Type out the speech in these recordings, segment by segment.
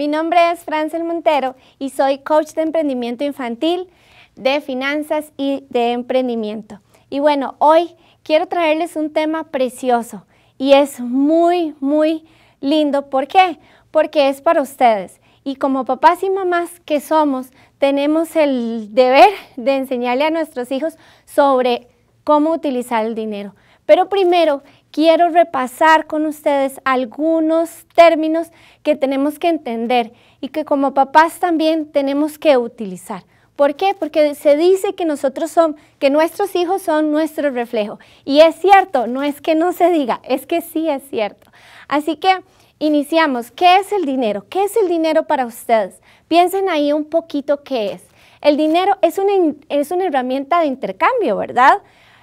Mi nombre es Francel Montero y soy coach de emprendimiento infantil, de finanzas y de emprendimiento. Y bueno, hoy quiero traerles un tema precioso y es muy, muy lindo. ¿Por qué? Porque es para ustedes. Y como papás y mamás que somos, tenemos el deber de enseñarle a nuestros hijos sobre cómo utilizar el dinero. Pero primero quiero repasar con ustedes algunos términos que tenemos que entender y que como papás también tenemos que utilizar. ¿Por qué? Porque se dice que nosotros son, que nuestros hijos son nuestro reflejo. Y es cierto, no es que no se diga, es que sí es cierto. Así que iniciamos. ¿Qué es el dinero? ¿Qué es el dinero para ustedes? Piensen ahí un poquito qué es. El dinero es una, es una herramienta de intercambio, ¿verdad?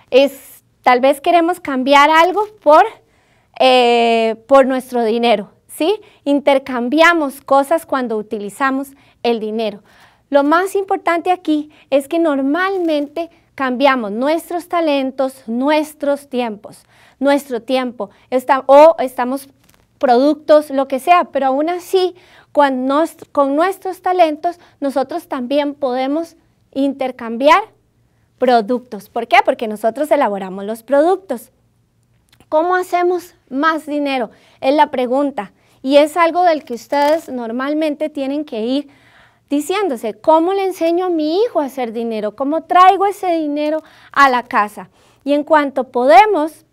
Es Tal vez queremos cambiar algo por, eh, por nuestro dinero, ¿sí? Intercambiamos cosas cuando utilizamos el dinero. Lo más importante aquí es que normalmente cambiamos nuestros talentos, nuestros tiempos, nuestro tiempo, o estamos productos, lo que sea, pero aún así, con, con nuestros talentos, nosotros también podemos intercambiar productos. ¿Por qué? Porque nosotros elaboramos los productos. ¿Cómo hacemos más dinero? Es la pregunta. Y es algo del que ustedes normalmente tienen que ir diciéndose, ¿cómo le enseño a mi hijo a hacer dinero? ¿Cómo traigo ese dinero a la casa? Y en cuanto podemos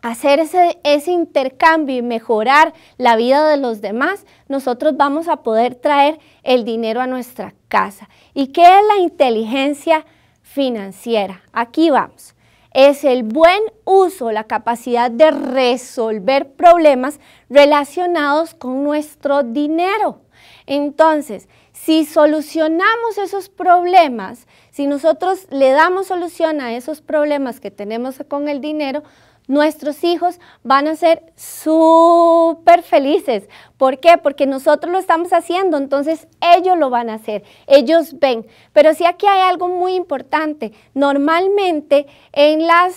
hacer ese, ese intercambio y mejorar la vida de los demás, nosotros vamos a poder traer el dinero a nuestra casa. ¿Y qué es la inteligencia? financiera. Aquí vamos. Es el buen uso, la capacidad de resolver problemas relacionados con nuestro dinero. Entonces, si solucionamos esos problemas, si nosotros le damos solución a esos problemas que tenemos con el dinero, nuestros hijos van a ser súper felices. ¿Por qué? Porque nosotros lo estamos haciendo, entonces ellos lo van a hacer, ellos ven. Pero sí aquí hay algo muy importante. Normalmente en las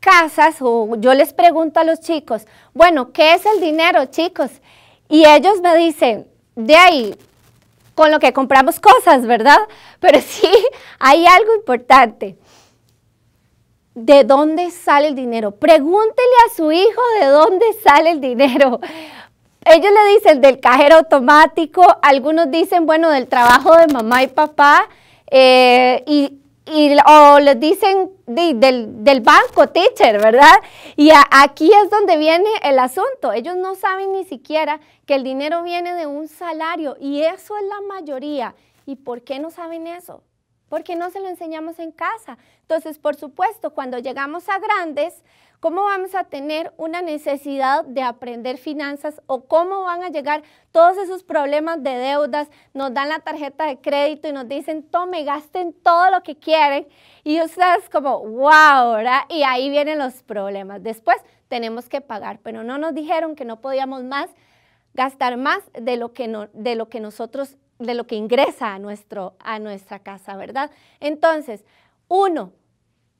casas, o yo les pregunto a los chicos, bueno, ¿qué es el dinero, chicos? Y ellos me dicen, de ahí, con lo que compramos cosas, ¿verdad? Pero sí hay algo importante de dónde sale el dinero. Pregúntele a su hijo de dónde sale el dinero. Ellos le dicen del cajero automático, algunos dicen, bueno, del trabajo de mamá y papá, eh, y, o les dicen del, banco, teacher, ¿verdad? Y aquí es donde viene el asunto. Ellos no saben ni siquiera que el dinero viene de un salario, y eso es la mayoría. ¿Y por qué no saben eso? porque no se lo enseñamos en casa. Entonces, por supuesto, cuando llegamos a grandes, ¿cómo vamos a tener una necesidad de aprender finanzas o cómo van a llegar todos esos problemas de deudas? Nos dan la tarjeta de crédito y nos dicen, tome, gasten todo lo que quieren. Y ustedes como, wow, ¿verdad? Y ahí vienen los problemas. Después tenemos que pagar, pero no nos dijeron que no podíamos más gastar más de lo que, no, de lo que nosotros de lo que ingresa a, nuestro, a nuestra casa, ¿verdad? Entonces, uno,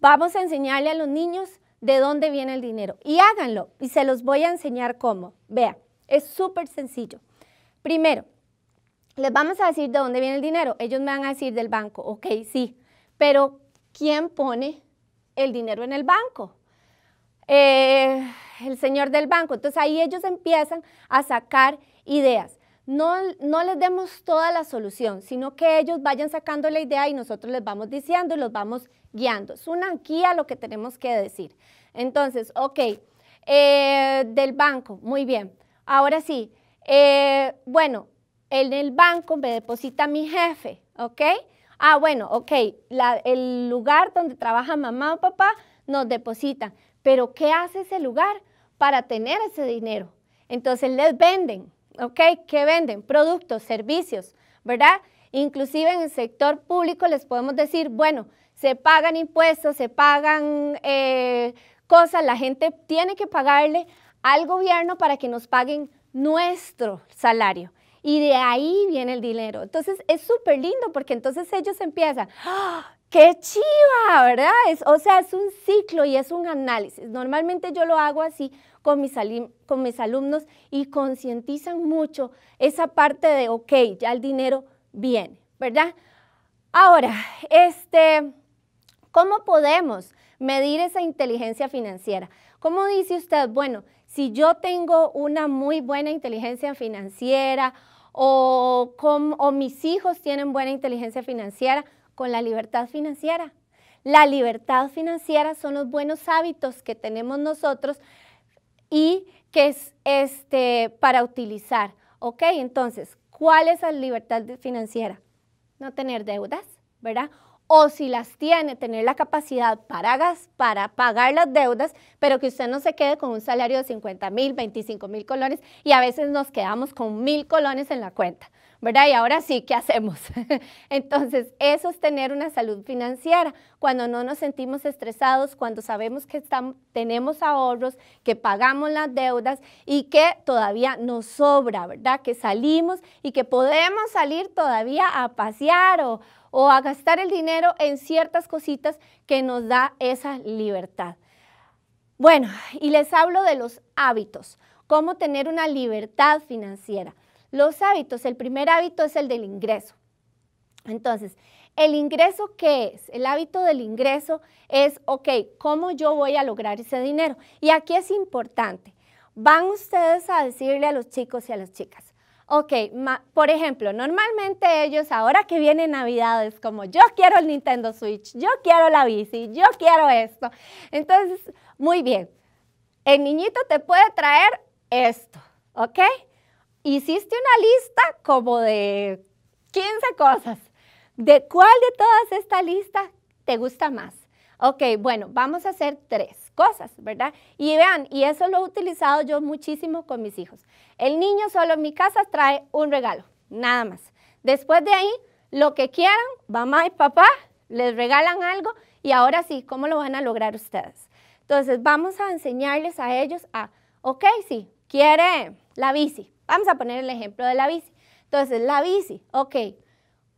vamos a enseñarle a los niños de dónde viene el dinero. Y háganlo, y se los voy a enseñar cómo. Vea, es súper sencillo. Primero, les vamos a decir de dónde viene el dinero. Ellos me van a decir del banco, ok, sí, pero ¿quién pone el dinero en el banco? Eh, el señor del banco. Entonces ahí ellos empiezan a sacar ideas no, les demos toda la solución, sino que ellos vayan sacando la idea y nosotros les vamos diciendo y los vamos guiando. Es una guía lo que tenemos que decir. Entonces, ok, eh, del banco, muy bien. Ahora sí, eh, bueno, en el banco me deposita mi jefe, ¿ok? Ah, bueno, ok, el lugar donde trabaja mamá o papá nos deposita. pero ¿qué hace ese lugar para tener ese dinero? Entonces les venden, ¿ok? ¿Qué venden? Productos, servicios, ¿verdad? Inclusive en el sector público les podemos decir, bueno, se pagan impuestos, se pagan eh, cosas, la gente tiene que pagarle al gobierno para que nos paguen nuestro salario. Y de ahí viene el dinero. Entonces es súper lindo porque entonces ellos empiezan, ¡Ah! ¡qué chiva! ¿Verdad? Es, o sea, es un ciclo y es un análisis. Normalmente yo lo hago así con mis, con mis alumnos y concientizan mucho esa parte de, ok, ya el dinero viene, ¿verdad? Ahora, este, ¿cómo podemos medir esa inteligencia financiera? ¿Cómo dice usted? Bueno, si yo tengo una muy buena inteligencia financiera o, o mis hijos tienen buena inteligencia financiera, con la libertad financiera. La libertad financiera son los buenos hábitos que tenemos nosotros y que es este, para utilizar. ¿Ok? Entonces, ¿cuál es la libertad financiera? No tener deudas, ¿verdad? O si las tiene, tener la capacidad para, gas, para pagar las deudas, pero que usted no se quede con un salario de 50 mil, 25 mil colones y a veces nos quedamos con mil colones en la cuenta. ¿verdad? Y ahora sí, ¿qué hacemos? Entonces, eso es tener una salud financiera, cuando no nos sentimos estresados, cuando sabemos que tenemos ahorros, que pagamos las deudas y que todavía nos sobra, ¿verdad? Que salimos y que podemos salir todavía a pasear o a gastar el dinero en ciertas cositas que nos da esa libertad. Bueno, y les hablo de los hábitos, cómo tener una libertad financiera. Los hábitos, el primer hábito es el del ingreso. Entonces, ¿el ingreso qué es? El hábito del ingreso es, ok, ¿cómo yo voy a lograr ese dinero? Y aquí es importante, van ustedes a decirle a los chicos y a las chicas, Ok, por ejemplo, normalmente ellos ahora que viene Navidad es como yo quiero el Nintendo Switch, yo quiero la bici, yo quiero esto. Entonces, muy bien, el niñito te puede traer esto, ¿ok? hiciste una lista como de 15 cosas. ¿De cuál de todas esta lista te gusta más? Ok, bueno, vamos a hacer tres cosas, ¿verdad? Y vean, y eso lo he utilizado yo muchísimo con mis hijos. El niño solo en mi casa trae un regalo, nada más. Después de ahí, lo que quieran, mamá y papá les regalan algo y ahora sí, ¿cómo lo van a lograr ustedes? Entonces, vamos a enseñarles a ellos a, ok, sí, quiere la bici, Vamos a poner el ejemplo de la bici. Entonces, la bici, ok,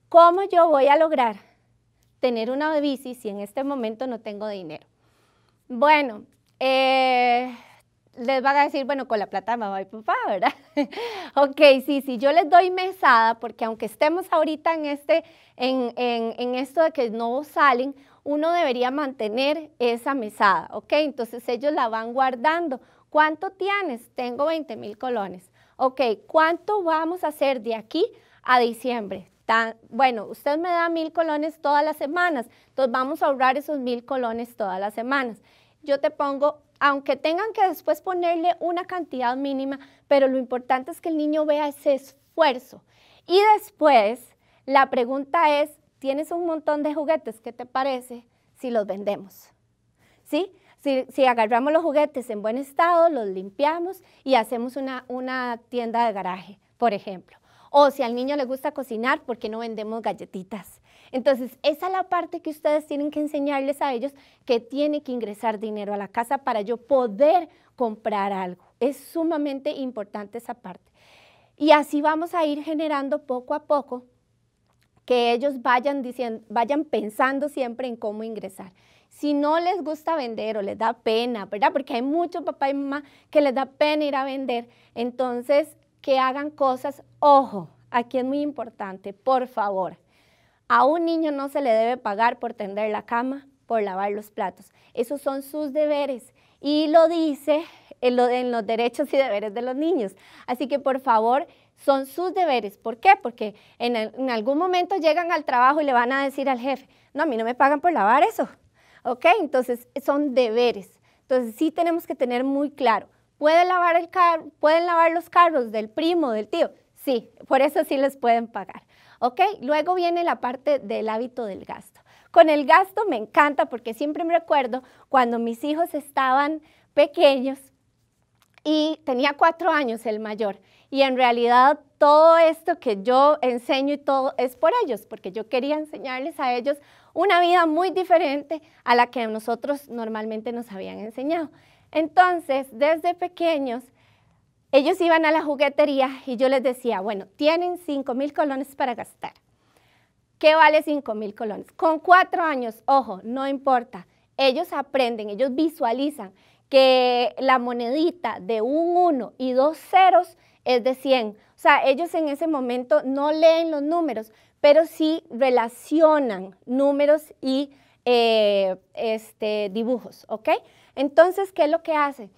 ¿cómo yo voy a lograr tener una bici si en este momento no tengo dinero? Bueno, eh, les van a decir, bueno, con la plata de mamá y papá, ¿verdad? ok, sí, sí, yo les doy mesada porque aunque estemos ahorita en, este, en, en esto de que no salen, uno debería mantener esa mesada, ¿ok? Entonces ellos la van guardando. ¿Cuánto tienes? Tengo 20 mil colones ok, ¿cuánto vamos a hacer de aquí a diciembre? bueno, usted me da mil colones todas las semanas, entonces vamos a ahorrar esos mil colones todas las semanas. Yo te pongo, aunque tengan que después ponerle una cantidad mínima, pero lo importante es que el niño vea ese esfuerzo. Y después, la pregunta es, tienes un montón de juguetes, ¿qué te parece si los vendemos? ¿Sí? Si, agarramos los juguetes en buen estado, los limpiamos y hacemos una, tienda de garaje, por ejemplo. O si al niño le gusta cocinar, ¿por qué no vendemos galletitas? Entonces, esa es la parte que ustedes tienen que enseñarles a ellos que tiene que ingresar dinero a la casa para yo poder comprar algo. Es sumamente importante esa parte. Y así vamos a ir generando poco a poco que ellos vayan pensando siempre en cómo ingresar si no les gusta vender o les da pena, ¿verdad? Porque hay muchos papás y mamá que les da pena ir a vender. Entonces, que hagan cosas, ojo, aquí es muy importante, por favor. A un niño no se le debe pagar por tender la cama, por lavar los platos. Esos son sus deberes y lo dice en, los derechos y deberes de los niños. Así que, por favor, son sus deberes. ¿Por qué? Porque en, en algún momento llegan al trabajo y le van a decir al jefe, no, a mí no me pagan por lavar eso. ¿Ok? Entonces, son deberes. Entonces, sí tenemos que tener muy claro. ¿Pueden lavar, el ¿Pueden lavar los carros del primo, del tío? Sí, por eso sí les pueden pagar. ¿Ok? Luego viene la parte del hábito del gasto. Con el gasto me encanta porque siempre me recuerdo cuando mis hijos estaban pequeños y tenía cuatro años el mayor. Y en realidad todo esto que yo enseño y todo es por ellos, porque yo quería enseñarles a ellos una vida muy diferente a la que nosotros normalmente nos habían enseñado. Entonces, desde pequeños, ellos iban a la juguetería y yo les decía, bueno, tienen 5 mil colones para gastar. ¿Qué vale 5 mil colones? Con cuatro años, ojo, no importa. Ellos aprenden, ellos visualizan que la monedita de un 1 y dos ceros es de 100. O sea, ellos en ese momento no leen los números, pero sí relacionan números y eh, este, dibujos, ¿ok? Entonces, ¿qué es lo que hace?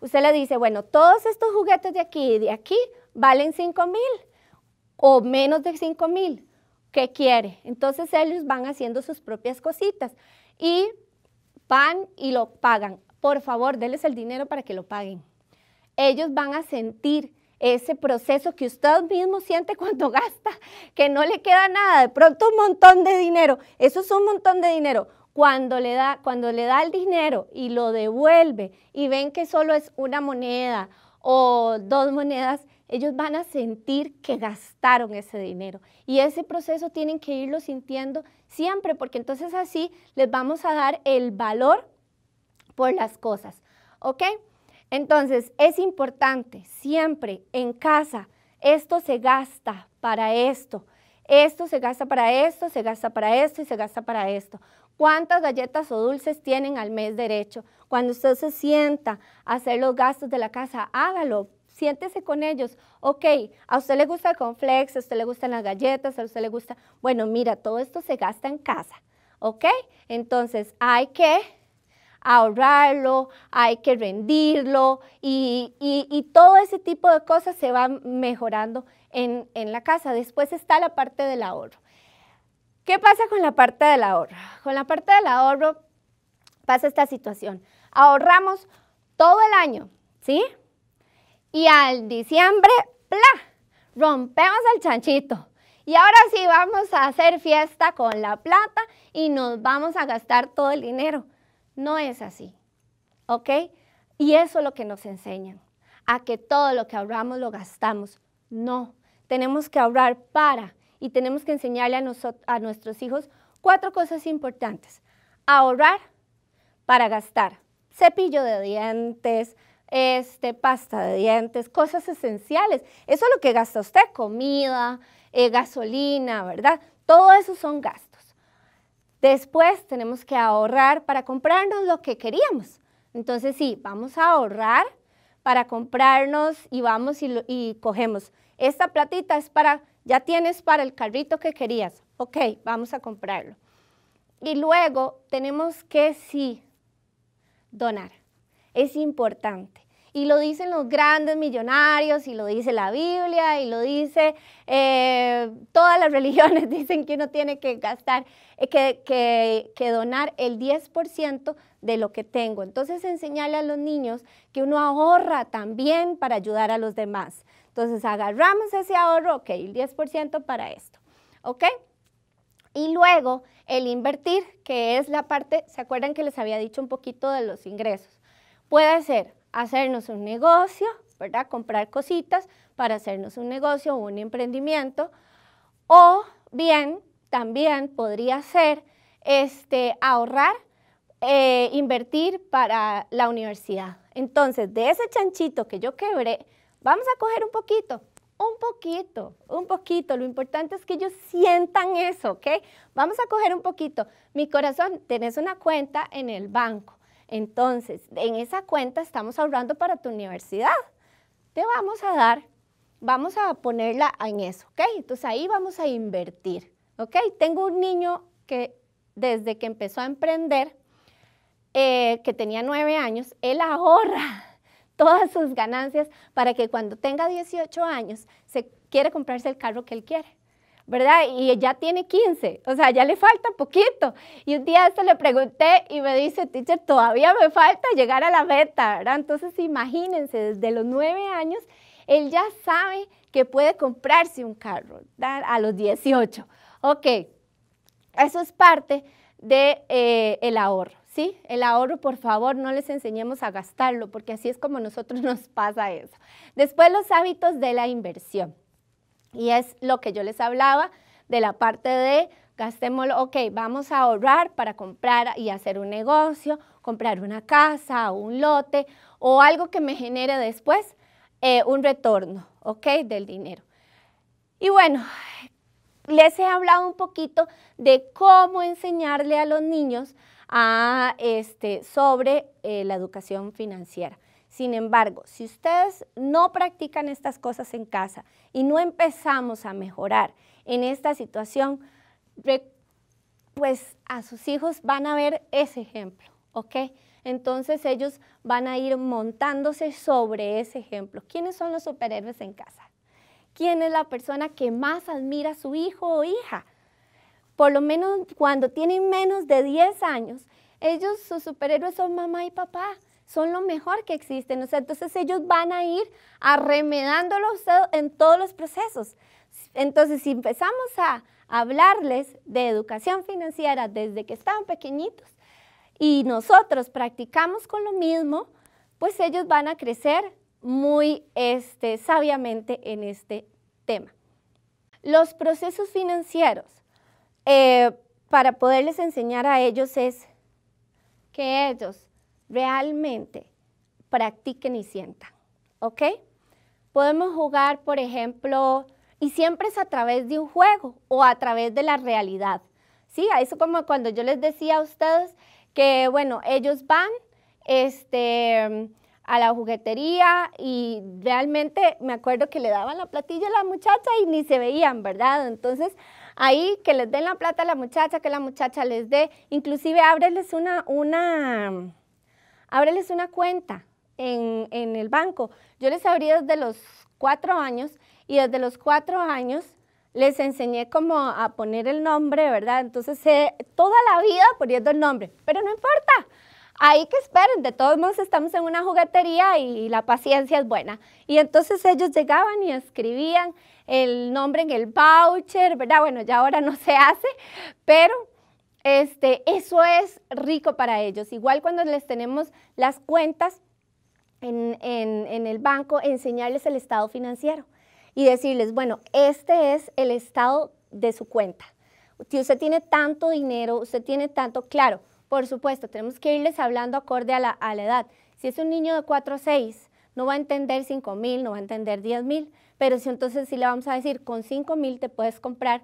Usted le dice, bueno, todos estos juguetes de aquí y de aquí valen 5 mil o menos de 5 mil. ¿Qué quiere? Entonces ellos van haciendo sus propias cositas y van y lo pagan. Por favor, denles el dinero para que lo paguen. Ellos van a sentir ese proceso que usted mismo siente cuando gasta, que no le queda nada, de pronto un montón de dinero, eso es un montón de dinero. Cuando le, da, cuando le da el dinero y lo devuelve y ven que solo es una moneda o dos monedas, ellos van a sentir que gastaron ese dinero. Y ese proceso tienen que irlo sintiendo siempre, porque entonces así les vamos a dar el valor por las cosas. ¿Ok? Entonces, es importante siempre en casa, esto se gasta para esto, esto se gasta para esto, se gasta para esto y se gasta para esto. ¿Cuántas galletas o dulces tienen al mes derecho? Cuando usted se sienta a hacer los gastos de la casa, hágalo, siéntese con ellos. Ok, a usted le gusta el conflex, a usted le gustan las galletas, a usted le gusta... Bueno, mira, todo esto se gasta en casa, ¿ok? Entonces hay que ahorrarlo, hay que rendirlo y, todo ese tipo de cosas se van mejorando en, la casa. Después está la parte del ahorro. ¿Qué pasa con la parte del ahorro? Con la parte del ahorro pasa esta situación. Ahorramos todo el año, ¿sí? Y al diciembre, ¡pla! Rompemos el chanchito. Y ahora sí vamos a hacer fiesta con la plata y nos vamos a gastar todo el dinero. No es así. ¿Ok? Y eso es lo que nos enseñan, a que todo lo que ahorramos lo gastamos. No, tenemos que ahorrar para y tenemos que enseñarle a, a nuestros hijos cuatro cosas importantes. Ahorrar para gastar. Cepillo de dientes, este, pasta de dientes, cosas esenciales. Eso es lo que gasta usted, comida, eh, gasolina, ¿verdad? Todo eso son gastos. Después tenemos que ahorrar para comprarnos lo que queríamos. Entonces sí, vamos a ahorrar para comprarnos y vamos y, cogemos. Esta platita es para, ya tienes para el carrito que querías. Ok, vamos a comprarlo. Y luego tenemos que sí, donar. Es importante y lo dicen los grandes millonarios, y lo dice la Biblia, y lo dice eh, todas las religiones, dicen que uno tiene que gastar, eh, que, donar el 10% de lo que tengo. Entonces enseñarle a los niños que uno ahorra también para ayudar a los demás. Entonces agarramos ese ahorro, ok, el 10% para esto, ¿ok? Y luego el invertir, que es la parte, ¿se acuerdan que les había dicho un poquito de los ingresos? Puede ser hacernos un negocio, ¿verdad? Comprar cositas para hacernos un negocio o un emprendimiento. O bien, también podría ser este, ahorrar, eh, invertir para la universidad. Entonces, de ese chanchito que yo quebré, vamos a coger un poquito, un poquito, un poquito. Lo importante es que ellos sientan eso, ¿ok? Vamos a coger un poquito. Mi corazón, tenés una cuenta en el banco. Entonces, en esa cuenta estamos ahorrando para tu universidad. Te vamos a dar, vamos a ponerla en eso, ¿ok? Entonces ahí vamos a invertir, ¿ok? Tengo un niño que desde que empezó a emprender, eh, que tenía nueve años, él ahorra todas sus ganancias para que cuando tenga 18 años se quiere comprarse el carro que él quiere. ¿verdad? Y ya tiene 15, o sea, ya le falta poquito. Y un día esto le pregunté y me dice, teacher, todavía me falta llegar a la meta, ¿verdad? Entonces imagínense, desde los 9 años, él ya sabe que puede comprarse un carro, ¿verdad? A los 18. Ok, eso es parte del de, eh, el ahorro. ¿sí? El ahorro, por favor, no les enseñemos a gastarlo, porque así es como nosotros nos pasa eso. Después, los hábitos de la inversión. Y es lo que yo les hablaba de la parte de gastémoslo, ok, vamos a ahorrar para comprar y hacer un negocio, comprar una casa un lote o algo que me genere después eh, un retorno, ok, del dinero. Y bueno, les he hablado un poquito de cómo enseñarle a los niños a, este, sobre eh, la educación financiera. Sin embargo, si ustedes no practican estas cosas en casa y no empezamos a mejorar en esta situación, pues a sus hijos van a ver ese ejemplo, ¿ok? Entonces ellos van a ir montándose sobre ese ejemplo. ¿Quiénes son los superhéroes en casa? ¿Quién es la persona que más admira a su hijo o hija? Por lo menos cuando tienen menos de 10 años, ellos, sus superhéroes son mamá y papá son lo mejor que existen. O sea, entonces ellos van a ir arremedándolos en todos los procesos. Entonces, si empezamos a hablarles de educación financiera desde que estaban pequeñitos y nosotros practicamos con lo mismo, pues ellos van a crecer muy este, sabiamente en este tema. Los procesos financieros, eh, para poderles enseñar a ellos es que ellos realmente practiquen y sientan, ¿ok? Podemos jugar, por ejemplo, y siempre es a través de un juego o a través de la realidad, ¿sí? Eso como cuando yo les decía a ustedes que, bueno, ellos van este, a la juguetería y realmente me acuerdo que le daban la platilla a la muchacha y ni se veían, ¿verdad? Entonces, ahí que les den la plata a la muchacha, que la muchacha les dé, inclusive ábreles una... una ábreles una cuenta en, en el banco. Yo les abrí desde los cuatro años y desde los cuatro años les enseñé como a poner el nombre, ¿verdad? Entonces, toda la vida poniendo el nombre, pero no importa. Ahí que esperen, de todos modos estamos en una juguetería y la paciencia es buena. Y entonces ellos llegaban y escribían el nombre en el voucher, ¿verdad? Bueno, ya ahora no se hace, pero este, eso es rico para ellos. Igual cuando les tenemos las cuentas en, el banco, enseñarles el estado financiero y decirles, bueno, este es el estado de su cuenta. Si usted tiene tanto dinero, usted tiene tanto, claro, por supuesto, tenemos que irles hablando acorde a la, edad. Si es un niño de 4 o 6, no va a entender 5 mil, no va a entender 10 mil, pero si entonces sí si le vamos a decir, con 5 mil te puedes comprar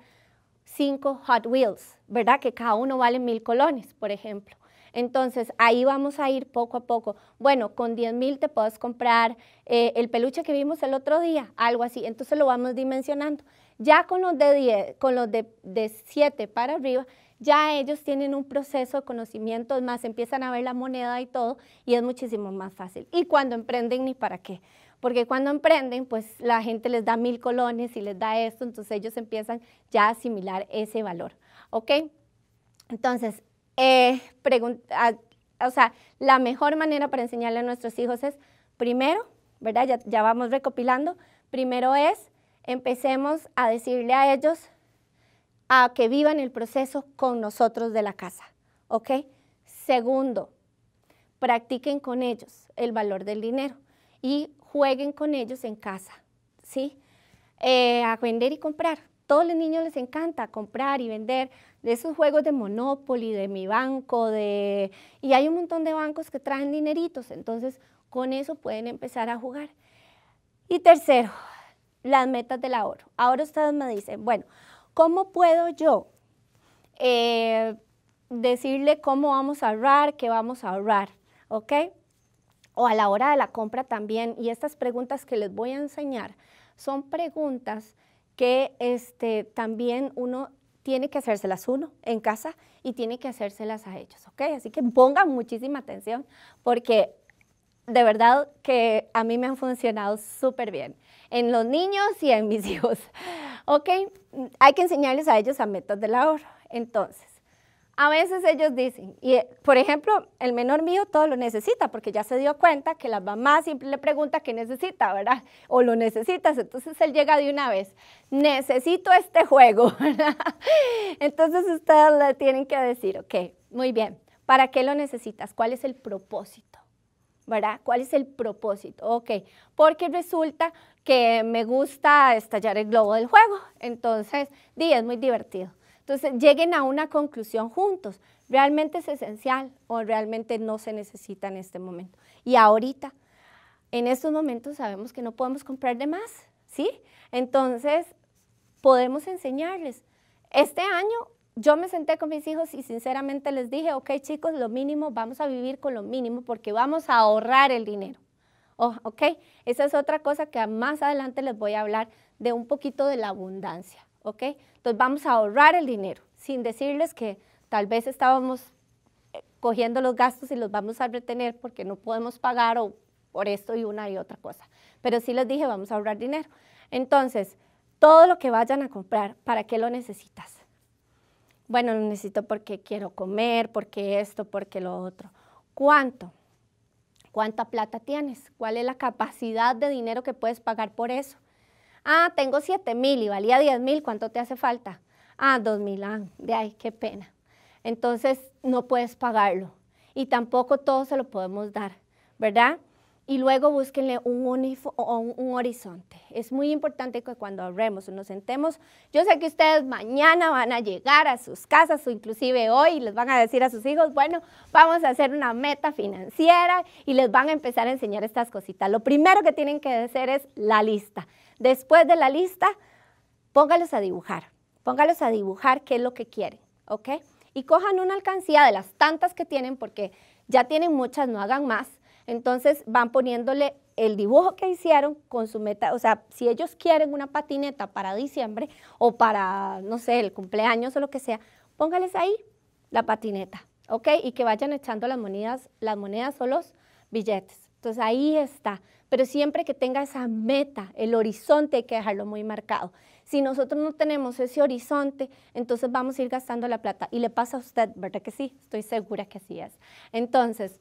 cinco Hot Wheels, ¿verdad? Que cada uno vale mil colones, por ejemplo. Entonces, ahí vamos a ir poco a poco. Bueno, con 10 mil te puedes comprar eh, el peluche que vimos el otro día, algo así. Entonces lo vamos dimensionando. Ya con los de 10, con los de, 7 para arriba, ya ellos tienen un proceso de conocimiento, más, empiezan a ver la moneda y todo, y es muchísimo más fácil. Y cuando emprenden, ni para qué porque cuando emprenden, pues la gente les da mil colones y les da esto, entonces ellos empiezan ya a asimilar ese valor, ¿ok? Entonces, eh, ah, o sea, la mejor manera para enseñarle a nuestros hijos es, primero, ¿verdad? Ya, ya vamos recopilando, primero es, empecemos a decirle a ellos a que vivan el proceso con nosotros de la casa, ¿ok? Segundo, practiquen con ellos el valor del dinero y jueguen con ellos en casa, ¿sí? Eh, a vender y comprar. Todos los niños les encanta comprar y vender de esos juegos de Monopoly, de mi banco, de... Y hay un montón de bancos que traen dineritos, entonces con eso pueden empezar a jugar. Y tercero, las metas del ahorro. Ahora ustedes me dicen, bueno, ¿cómo puedo yo eh, decirle cómo vamos a ahorrar, qué vamos a ahorrar? ¿Ok? o a la hora de la compra también. Y estas preguntas que les voy a enseñar son preguntas que este, también uno tiene que hacérselas uno en casa y tiene que hacérselas a ellos, ¿ok? Así que pongan muchísima atención porque de verdad que a mí me han funcionado súper bien en los niños y en mis hijos, ¿ok? Hay que enseñarles a ellos a metas del ahorro. Entonces, a veces ellos dicen, y eh, por ejemplo, el menor mío todo lo necesita porque ya se dio cuenta que la mamá siempre le pregunta qué necesita, ¿verdad? O lo necesitas, entonces él llega de una vez, necesito este juego, ¿verdad? Entonces ustedes le tienen que decir, ok, muy bien, ¿para qué lo necesitas? ¿Cuál es el propósito? ¿verdad? ¿Cuál es el propósito? Ok, porque resulta que me gusta estallar el globo del juego, entonces, di, es muy divertido. Entonces, lleguen a una conclusión juntos. ¿Realmente es esencial o realmente no se necesita en este momento? Y ahorita, en estos momentos sabemos que no podemos comprar de más, ¿sí? Entonces, podemos enseñarles. Este año yo me senté con mis hijos y sinceramente les dije, ok chicos, lo mínimo, vamos a vivir con lo mínimo porque vamos a ahorrar el dinero. Oh, ok, esa es otra cosa que más adelante les voy a hablar de un poquito de la abundancia. Entonces vamos a ahorrar el dinero, sin decirles que tal vez estábamos eh, cogiendo los gastos y los vamos a retener porque no podemos pagar o por esto y una y otra cosa. Pero sí les dije, vamos a ahorrar dinero. Entonces, todo lo que vayan a comprar, ¿para qué lo necesitas? Bueno, lo necesito porque quiero comer, porque esto, porque lo otro. ¿Cuánto? ¿Cuánta plata tienes? ¿Cuál es la capacidad de dinero que puedes pagar por eso? Ah, tengo siete mil y valía diez mil, ¿cuánto te hace falta? Ah, dos mil, ah, de ahí, qué pena. Entonces no puedes pagarlo y tampoco todo se lo podemos dar, ¿verdad? y luego búsquenle un, un, horizonte. Es muy importante que cuando hablemos, nos sentemos, yo sé que ustedes mañana van a llegar a sus casas o inclusive hoy les van a decir a sus hijos, bueno, vamos a hacer una meta financiera y les van a empezar a enseñar estas cositas. Lo primero que tienen que hacer es la lista. Después de la lista, póngalos a dibujar. Póngalos a dibujar qué es lo que quieren, ¿ok? Y cojan una alcancía de las tantas que tienen porque ya tienen muchas, no hagan más entonces van poniéndole el dibujo que hicieron con su meta, o sea, si ellos quieren una patineta para diciembre o para, no sé, el cumpleaños o lo que sea, póngales ahí la patineta, ¿ok? Y que vayan echando las monedas, las monedas o los billetes. Entonces ahí está, pero siempre que tenga esa meta, el horizonte hay que dejarlo muy marcado. Si nosotros no tenemos ese horizonte, entonces vamos a ir gastando la plata. Y le pasa a usted, ¿verdad que sí? Estoy segura que sí es. Entonces,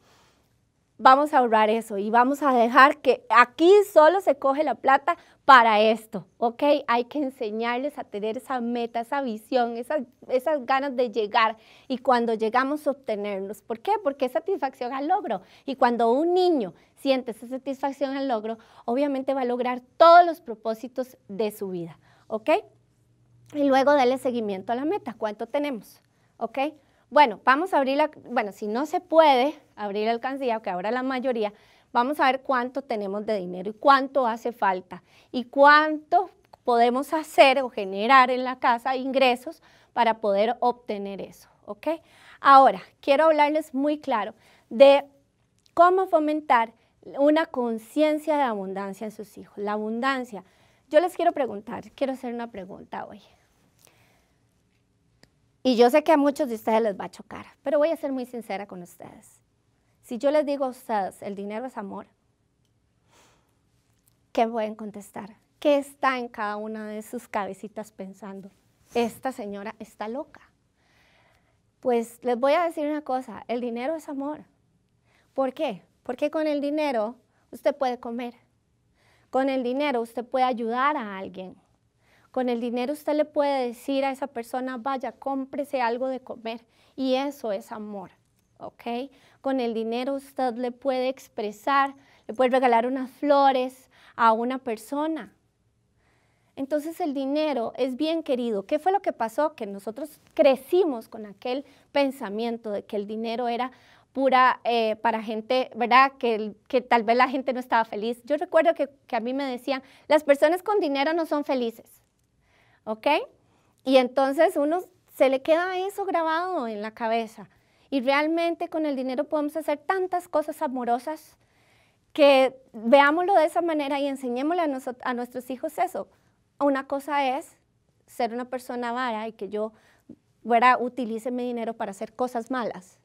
vamos a ahorrar eso y vamos a dejar que aquí solo se coge la plata para esto, ¿ok? Hay que enseñarles a tener esa meta, esa visión, esas, ganas de llegar y cuando llegamos obtenernos. ¿Por qué? Porque es satisfacción al logro. Y cuando un niño siente esa satisfacción al logro, obviamente va a lograr todos los propósitos de su vida, ¿ok? Y luego darle seguimiento a la meta. ¿Cuánto tenemos? ¿Ok? Bueno, vamos a abrir la, bueno, si no se puede abrir la alcancía, que ahora la mayoría, vamos a ver cuánto tenemos de dinero y cuánto hace falta y cuánto podemos hacer o generar en la casa ingresos para poder obtener eso, ¿ok? Ahora, quiero hablarles muy claro de cómo fomentar una conciencia de abundancia en sus hijos. La abundancia, yo les quiero preguntar, quiero hacer una pregunta hoy. Y yo sé que a muchos de ustedes les va a chocar, pero voy a ser muy sincera con ustedes. Si yo les digo a ustedes, el dinero es amor, ¿qué pueden contestar? ¿Qué está en cada una de sus cabecitas pensando? Esta señora está loca. Pues les voy a decir una cosa, el dinero es amor. ¿Por qué? Porque con el dinero usted puede comer. Con el dinero usted puede ayudar a alguien. Con el dinero usted le puede decir a esa persona, vaya, cómprese algo de comer. Y eso es amor, ¿ok? Con el dinero usted le puede expresar, le puede regalar unas flores a una persona. Entonces el dinero es bien querido. ¿Qué fue lo que pasó? Que nosotros crecimos con aquel pensamiento de que el dinero era pura eh, para gente, ¿verdad? Que, que, tal vez la gente no estaba feliz. Yo recuerdo que, que a mí me decían, las personas con dinero no son felices. ¿ok? Y entonces uno se le queda eso grabado en la cabeza. Y realmente con el dinero podemos hacer tantas cosas amorosas que veámoslo de esa manera y enseñémosle a, a nuestros hijos eso. Una cosa es ser una persona vara y que yo fuera, utilice mi dinero para hacer cosas malas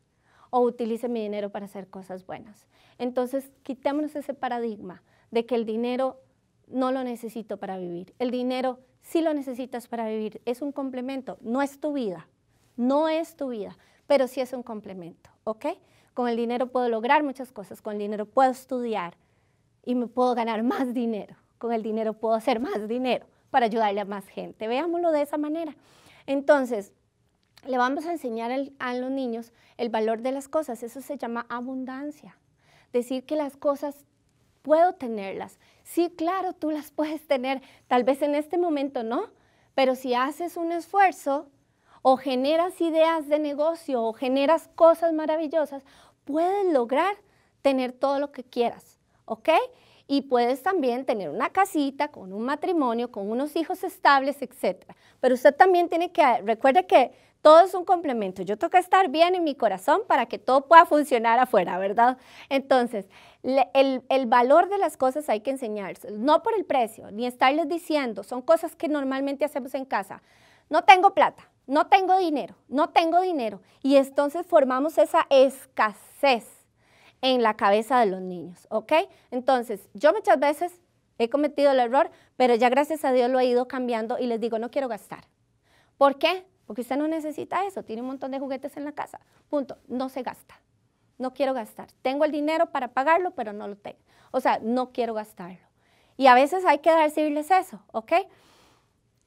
o utilice mi dinero para hacer cosas buenas. Entonces, quitémonos ese paradigma de que el dinero no lo necesito para vivir. El dinero sí lo necesitas para vivir. Es un complemento, no es tu vida. No es tu vida, pero sí es un complemento, ¿ok? Con el dinero puedo lograr muchas cosas, con el dinero puedo estudiar y me puedo ganar más dinero, con el dinero puedo hacer más dinero para ayudarle a más gente. Veámoslo de esa manera. Entonces, le vamos a enseñar a los niños el valor de las cosas, eso se llama abundancia. Decir que las cosas puedo tenerlas. Sí, claro, tú las puedes tener, tal vez en este momento no, pero si haces un esfuerzo o generas ideas de negocio o generas cosas maravillosas, puedes lograr tener todo lo que quieras, ¿ok? Y puedes también tener una casita con un matrimonio, con unos hijos estables, etc. Pero usted también tiene que, recuerde que todo es un complemento. Yo toca estar bien en mi corazón para que todo pueda funcionar afuera, ¿verdad? Entonces, el, valor de las cosas hay que enseñarse, no por el precio, ni estarles diciendo, son cosas que normalmente hacemos en casa. No tengo plata, no tengo dinero, no tengo dinero. Y entonces formamos esa escasez en la cabeza de los niños, ¿ok? Entonces, yo muchas veces he cometido el error, pero ya gracias a Dios lo he ido cambiando y les digo, no quiero gastar. ¿Por qué? porque usted no necesita eso, tiene un montón de juguetes en la casa, punto, no se gasta, no quiero gastar, tengo el dinero para pagarlo, pero no lo tengo, o sea, no quiero gastarlo. Y a veces hay que decirles eso, ¿ok?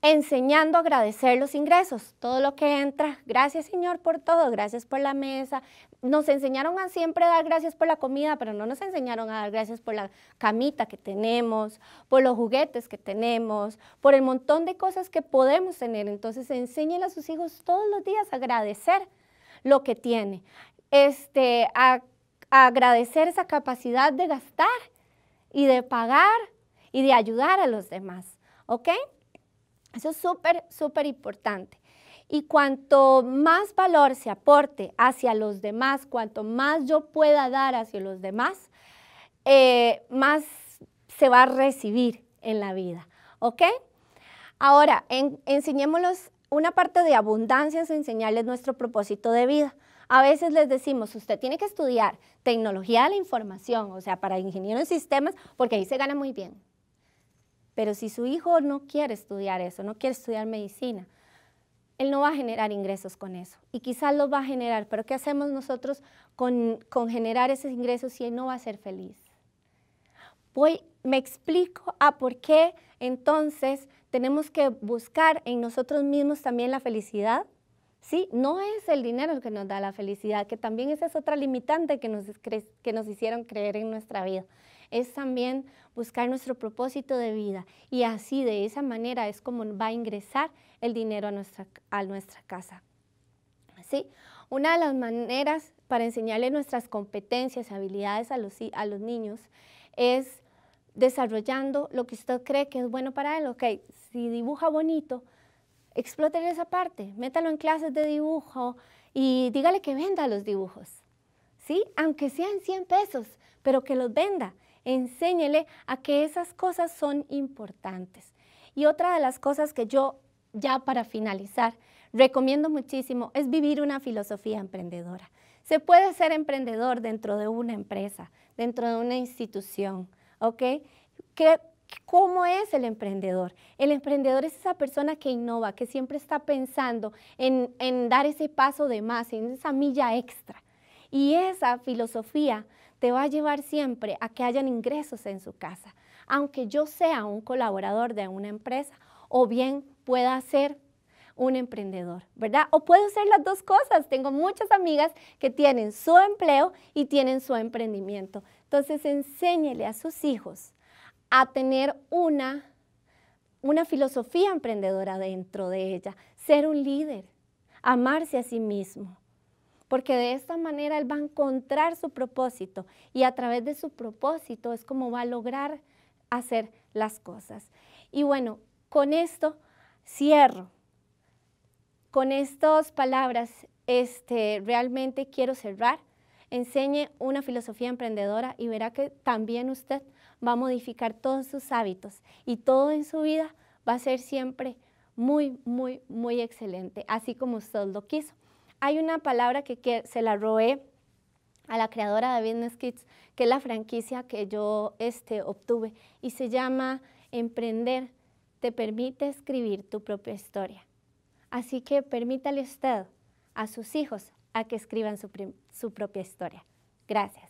enseñando a agradecer los ingresos, todo lo que entra. Gracias Señor por todo, gracias por la mesa. Nos enseñaron a siempre dar gracias por la comida, pero no nos enseñaron a dar gracias por la camita que tenemos, por los juguetes que tenemos, por el montón de cosas que podemos tener. Entonces enseñen a sus hijos todos los días a agradecer lo que tiene, este, agradecer esa capacidad de gastar y de pagar y de ayudar a los demás. ¿Ok? Eso es súper, súper importante. Y cuanto más valor se aporte hacia los demás, cuanto más yo pueda dar hacia los demás, eh, más se va a recibir en la vida. ¿Ok? Ahora, en, una parte de abundancia es enseñarles nuestro propósito de vida. A veces les decimos, usted tiene que estudiar tecnología de la información, o sea, para ingenieros en sistemas, porque ahí se gana muy bien. Pero si su hijo no quiere estudiar eso, no quiere estudiar medicina, él no va a generar ingresos con eso. Y quizás los va a generar, pero ¿qué hacemos nosotros con, generar esos ingresos si él no va a ser feliz? Voy, me explico a por qué entonces tenemos que buscar en nosotros mismos también la felicidad. Sí, no es el dinero que nos da la felicidad, que también esa es otra limitante que nos hicieron creer en nuestra vida es también buscar nuestro propósito de vida y así de esa manera es como va a ingresar el dinero a nuestra, casa. ¿Sí? Una de las maneras para enseñarle nuestras competencias y habilidades a los, niños es desarrollando lo que usted cree que es bueno para él. Ok, si dibuja bonito, exploten esa parte, métalo en clases de dibujo y dígale que venda los dibujos, ¿sí? Aunque sean 100 pesos, pero que los venda enséñele a que esas cosas son importantes. Y otra de las cosas que yo, ya para finalizar, recomiendo muchísimo es vivir una filosofía emprendedora. Se puede ser emprendedor dentro de una empresa, dentro de una institución, ¿ok? ¿Cómo es el emprendedor? El emprendedor es esa persona que innova, que siempre está pensando en dar ese paso de más, en esa milla extra. Y esa filosofía te va a llevar siempre a que hayan ingresos en su casa, aunque yo sea un colaborador de una empresa o bien pueda ser un emprendedor, ¿verdad? O puedo ser las dos cosas. Tengo muchas amigas que tienen su empleo y tienen su emprendimiento. Entonces, enséñele a sus hijos a tener una, una filosofía emprendedora dentro de ella, ser un líder, amarse a sí mismo, porque de esta manera él va a encontrar su propósito y a través de su propósito es como va a lograr hacer las cosas. Y bueno, con esto cierro. Con estas palabras este, realmente quiero cerrar. Enseñe una filosofía emprendedora y verá que también usted va a modificar todos sus hábitos y todo en su vida va a ser siempre muy, muy, muy excelente, así como usted lo quiso. Hay una palabra que, se la roé a la creadora de Business Kids, que es la franquicia que yo este, obtuve y se llama Emprender. Te permite escribir tu propia historia. Así que permítale usted a sus hijos a que escriban su propia historia. Gracias.